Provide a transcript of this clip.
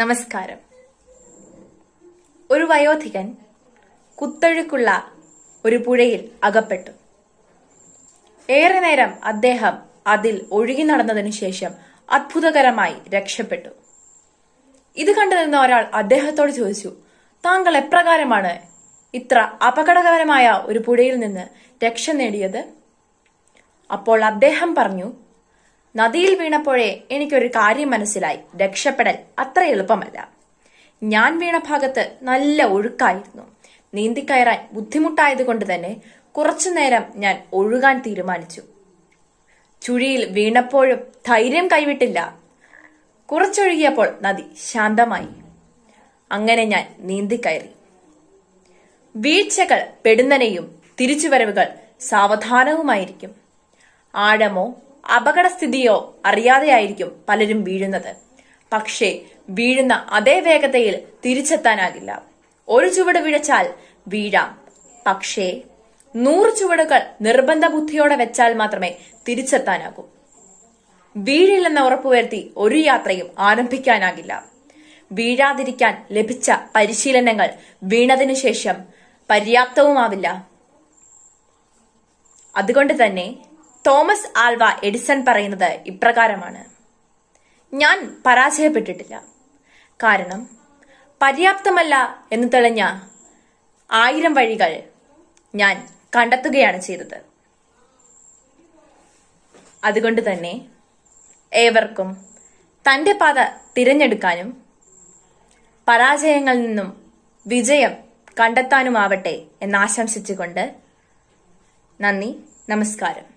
നമസ്കാരം ഒരു വയോധികൻ കുത്തഴുക്കുള്ള ഒരു പുഴയിൽ അകപ്പെട്ടു ഏറെ നേരം അദ്ദേഹം അതിൽ ഒഴുകി നടന്നതിനു ശേഷം അത്ഭുതകരമായി രക്ഷപ്പെട്ടു ഇത് കണ്ടു നിന്ന ഒരാൾ അദ്ദേഹത്തോട് ചോദിച്ചു താങ്കൾ എപ്രകാരമാണ് ഇത്ര അപകടകരമായ ഒരു പുഴയിൽ നിന്ന് രക്ഷ നേടിയത് അപ്പോൾ അദ്ദേഹം പറഞ്ഞു നദിയിൽ വീണപ്പോഴേ എനിക്കൊരു കാര്യം മനസ്സിലായി രക്ഷപ്പെടൽ അത്ര എളുപ്പമല്ല ഞാൻ വീണ ഭാഗത്ത് നല്ല ഒഴുക്കായിരുന്നു നീന്തിക്കയറാൻ ബുദ്ധിമുട്ടായതുകൊണ്ട് തന്നെ കുറച്ചു നേരം ഞാൻ ഒഴുകാൻ തീരുമാനിച്ചു ചുഴിയിൽ വീണപ്പോഴും ധൈര്യം കൈവിട്ടില്ല കുറച്ചൊഴുകിയപ്പോൾ നദി ശാന്തമായി അങ്ങനെ ഞാൻ നീന്തിക്കയറി വീഴ്ചകൾ പെടുന്നനെയും തിരിച്ചുവരവുകൾ സാവധാനവുമായിരിക്കും ആഴമോ അപകടസ്ഥിതിയോ അറിയാതെയായിരിക്കും പലരും വീഴുന്നത് പക്ഷേ വീഴുന്ന അതേ വേഗതയിൽ തിരിച്ചെത്താനാകില്ല ഒരു ചുവട് വിഴച്ചാൽ വീഴാം പക്ഷേ നൂറ് ചുവടുകൾ നിർബന്ധ ബുദ്ധിയോടെ വെച്ചാൽ മാത്രമേ തിരിച്ചെത്താനാകൂ വീഴില്ലെന്ന് ഉറപ്പുവരുത്തി ഒരു യാത്രയും ആരംഭിക്കാനാകില്ല വീഴാതിരിക്കാൻ ലഭിച്ച പരിശീലനങ്ങൾ വീണതിനു ശേഷം പര്യാപ്തവുമാവില്ല അതുകൊണ്ട് തന്നെ തോമസ് ആൽവ എഡിസൺ പറയുന്നത് ഇപ്രകാരമാണ് ഞാൻ പരാജയപ്പെട്ടിട്ടില്ല കാരണം പര്യാപ്തമല്ല എന്ന് തെളിഞ്ഞ ആയിരം വഴികൾ ഞാൻ കണ്ടെത്തുകയാണ് ചെയ്തത് അതുകൊണ്ട് തന്നെ ഏവർക്കും തന്റെ പാത തിരഞ്ഞെടുക്കാനും പരാജയങ്ങളിൽ നിന്നും വിജയം കണ്ടെത്താനുമാവട്ടെ എന്നാശംസിച്ചുകൊണ്ട് നന്ദി നമസ്കാരം